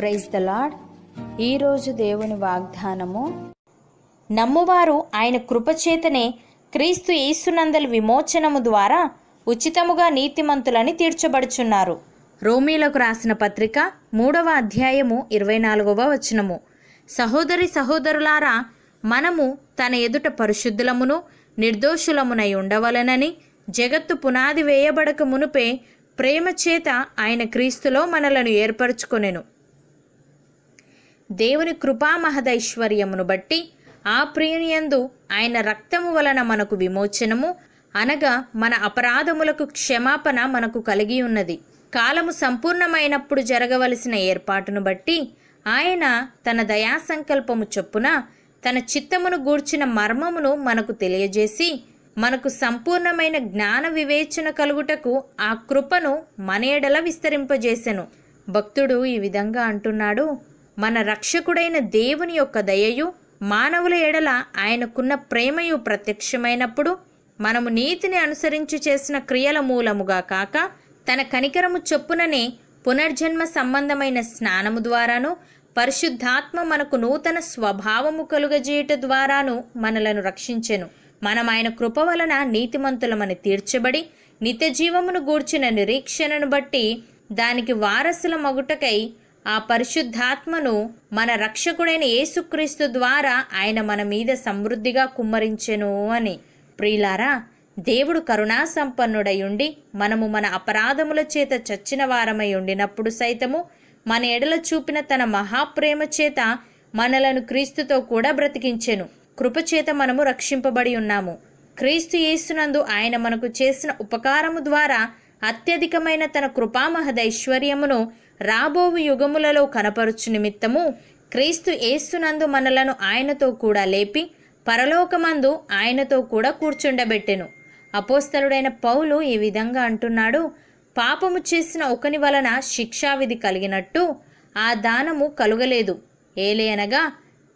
praise the lord ఈరోజు దేవుని వాగ్దానము నమ్మువారు ఆయన కృపచేతనే క్రీస్తు ఈసునందల విమోచనము ద్వారా ఉచితముగా నీతిమంతులని తీర్చబడుచున్నారు రోమీలకు రాసిన పత్రిక మూడవ అధ్యాయము ఇరవై నాలుగవ వచనము సహోదరి సహోదరులారా మనము తన ఎదుట పరిశుద్ధులమును నిర్దోషులమునై ఉండవలనని జగత్తు పునాది వేయబడక మునుపే ప్రేమ చేత ఆయన క్రీస్తులో మనలను ఏర్పరచుకొనెను దేవుని కృపామహదైశ్వర్యమును బట్టి ఆ ప్రియునియందు ఆయన రక్తము వలన మనకు విమోచనము అనగా మన అపరాధములకు క్షమాపణ మనకు కలిగి ఉన్నది కాలము సంపూర్ణమైనప్పుడు జరగవలసిన ఏర్పాటును బట్టి ఆయన తన దయా సంకల్పము చొప్పున తన చిత్తమును గూర్చిన మర్మమును మనకు తెలియజేసి మనకు సంపూర్ణమైన జ్ఞాన వివేచన కలుగుటకు ఆ కృపను మనేడల విస్తరింపజేసెను భక్తుడు ఈ విధంగా అంటున్నాడు మన రక్షకుడైన దేవుని యొక్క దయయు మానవుల ఎడల ఆయనకున్న ప్రేమయు ప్రత్యక్షమైనప్పుడు మనము నీతిని అనుసరించి చేసిన క్రియల మూలముగా కాక తన కనికరము చొప్పుననే పునర్జన్మ సంబంధమైన స్నానము ద్వారాను పరిశుద్ధాత్మ మనకు నూతన స్వభావము కలుగజేయుట ద్వారాను మనలను రక్షించెను మనం ఆయన కృప వలన నీతిమంతులమని తీర్చబడి నిత్య జీవమును గూర్చిన నిరీక్షణను బట్టి దానికి వారసుల మగుటకై ఆ పరిశుద్ధాత్మను మన రక్షకుడైన యేసుక్రీస్తు ద్వారా ఆయన మన మీద సమృద్ధిగా కుమ్మరించెను అని ప్రియులారా దేవుడు కరుణా సంపన్నుడై ఉండి మనము మన అపరాధముల చేత చచ్చిన వారమై ఉండినప్పుడు సైతము మన ఎడల చూపిన తన మహాప్రేమ చేత మనలను క్రీస్తుతో కూడా బ్రతికించెను కృపచేత మనము రక్షింపబడి ఉన్నాము క్రీస్తు యేసునందు ఆయన మనకు చేసిన ఉపకారము ద్వారా అత్యధికమైన తన కృపామహదైశ్వర్యమును రాబోవు యుగములలో కనపరుచు నిమిత్తము క్రీస్తు ఏస్తునందు మనలను ఆయనతో కూడా లేపి పరలోకమందు ఆయనతో కూడా కూర్చుండబెట్టెను అపోస్తలుడైన పౌలు ఈ విధంగా అంటున్నాడు పాపము చేసిన ఒకని వలన శిక్షావిధి కలిగినట్టు ఆ దానము కలుగలేదు ఏలేనగా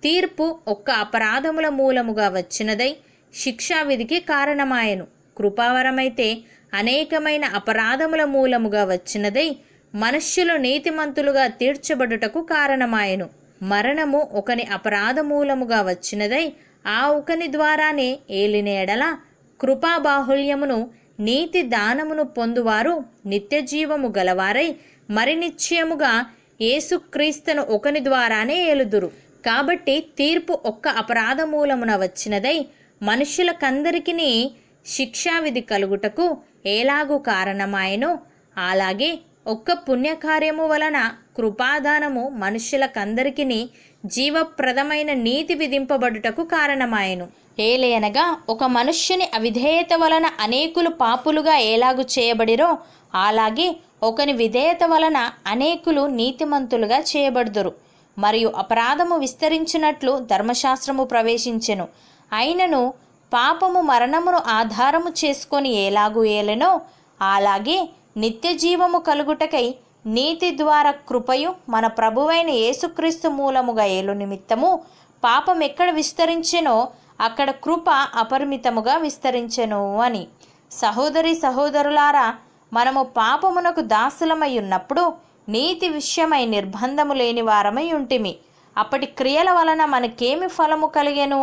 తీర్పు ఒక్క అపరాధముల మూలముగా వచ్చినదై శిక్షావిధికి కారణమాయను కృపావరమైతే అనేకమైన అపరాధముల మూలముగా వచ్చినదై మనుష్యులు నీతిమంతులుగా తీర్చబడుటకు కారణమాయను మరణము ఒకని అపరాధమూలముగా వచ్చినదై ఆ ఒకని ద్వారానే ఏలిన ఎడల కృపాబాహుల్యమును నీతి దానమును పొందువారు నిత్యజీవము గలవారై మరి నిశ్చయముగా ఏసుక్రీస్తును ఒకని ద్వారానే ఏలుదురు కాబట్టి తీర్పు ఒక్క అపరాధమూలమున వచ్చినదై మనుషులకందరికీ శిక్షావిధి కలుగుటకు ఏలాగు కారణమాయనో అలాగే ఒక్క పుణ్యకార్యము వలన కృపాదానము మనుష్యులకందరికీ జీవప్రదమైన నీతి విధింపబడుటకు కారణమాయను ఏలయనగా ఒక మనుష్యుని అవిధేయత వలన అనేకులు పాపులుగా ఏలాగు చేయబడిరో అలాగే ఒకని విధేయత వలన అనేకులు నీతిమంతులుగా చేయబడుదురు మరియు అపరాధము విస్తరించినట్లు ధర్మశాస్త్రము ప్రవేశించెను అయినను పాపము మరణమును ఆధారము చేసుకొని ఏలాగు ఏలెనో అలాగే నిత్య జీవము కలుగుటకై నీతి ద్వారా కృపయు మన ప్రభువైన యేసుక్రీస్తు మూలముగా ఏలు నిమిత్తము పాపం ఎక్కడ విస్తరించెనో అక్కడ కృప అపరిమితముగా విస్తరించెను అని సహోదరి సహోదరులారా మనము పాపమునకు దాసులమై ఉన్నప్పుడు నీతి విషయమై నిర్బంధము లేని వారమై ఉంటిమి అప్పటి క్రియల వలన మనకేమి ఫలము కలిగెను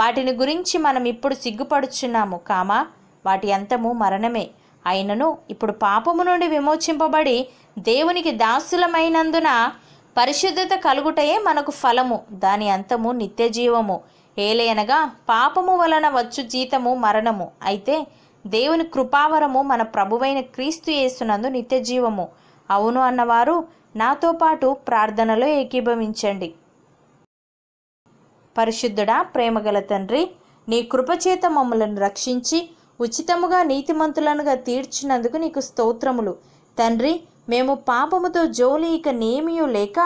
వాటిని గురించి మనం ఇప్పుడు సిగ్గుపడుచున్నాము కామా వాటి అంతము మరణమే అయినను ఇప్పుడు పాపము నుండి విమోచింపబడి దేవునికి దాసులమైనందున పరిశుద్ధత కలుగుటయే మనకు ఫలము దాని అంతము నిత్య జీవము ఏలయనగా పాపము వలన వచ్చు జీతము మరణము అయితే దేవుని కృపావరము మన ప్రభువైన క్రీస్తు చేస్తున్నందు నిత్య జీవము అవును అన్నవారు నాతో పాటు ప్రార్థనలో ఏకీభవించండి పరిశుద్ధుడా ప్రేమగల తండ్రి నీ కృపచేత మమ్మలను రక్షించి ఉచితముగా నీతిమంతులనుగా తీర్చినందుకు నీకు స్తోత్రములు తండ్రి మేము పాపముతో జోలి ఇక నేమియు లేక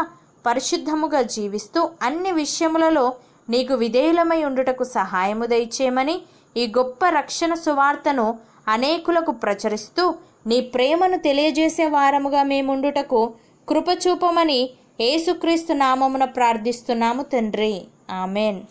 పరిశుద్ధముగా జీవిస్తూ అన్ని విషయములలో నీకు విధేయులమై ఉండుటకు సహాయము దయచేయమని ఈ గొప్ప రక్షణ సువార్తను అనేకులకు ప్రచురిస్తూ నీ ప్రేమను తెలియజేసే వారముగా మేముండుటకు కృపచూపమని ఏసుక్రీస్తు నామమున ప్రార్థిస్తున్నాము తండ్రి ఆమెన్